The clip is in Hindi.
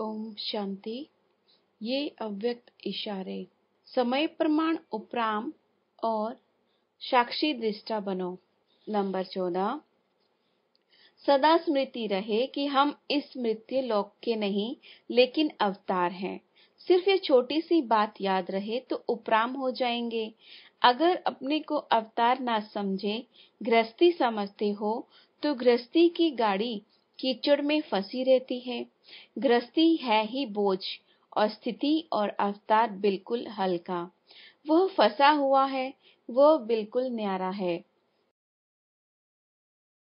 ओम शांति ये अव्यक्त इशारे समय प्रमाण उपराम और साक्षी दृष्टा बनो नंबर चौदह सदा स्मृति रहे कि हम इस मृत्यु लोक के नहीं लेकिन अवतार हैं सिर्फ ये छोटी सी बात याद रहे तो उपराम हो जाएंगे अगर अपने को अवतार ना समझे गृहस्थी समझते हो तो गृहस्थी की गाड़ी कीचड़ में फंसी रहती है ग्रस्ती है ही बोझ और स्थिति और अवतार बिल्कुल हल्का वह फंसा हुआ है वह बिल्कुल न्यारा है